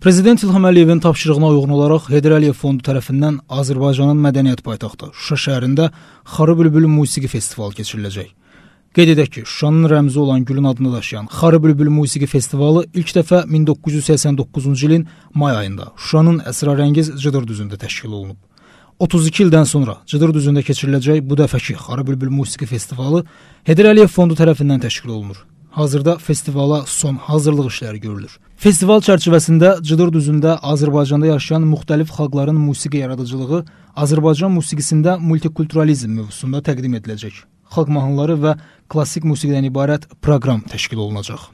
Prezident İlham Əliyevin tapşırığına uyğun olaraq Heydər Əliyev Fondu tərəfindən Azərbaycanın mədəniyyət paytaxtı Şuşa şəhərində Xarı Bülbül musiqi festivalı keçiriləcək. Qeyd edək ki, Şuşanın rəmzi olan gülün adını daşıyan Xarı Bülbül musiqi festivalı ilk dəfə 1989-cu ilin may ayında Şuşanın əsrarəngiz Cıdır düzündə təşkil olunub. 32 ildən sonra Cıdır düzündə keçiriləcək bu dəfəki Xarı Bülbül musiqi festivalı Heydər Əliyev Fondu tərəfindən təşkil olunur. Hazırda festivala son hazırlıq işləri görülür. Festival çərçivəsində Cıdır düzündə Azərbaycanda yaşayan müxtəlif xalqların musiqi yaradıcılığı Azərbaycan musiqisində multikulturalizm mövzusunda təqdim ediləcək. Xalq mahnıları və klassik musiqidən ibarət proqram təşkil olunacaq.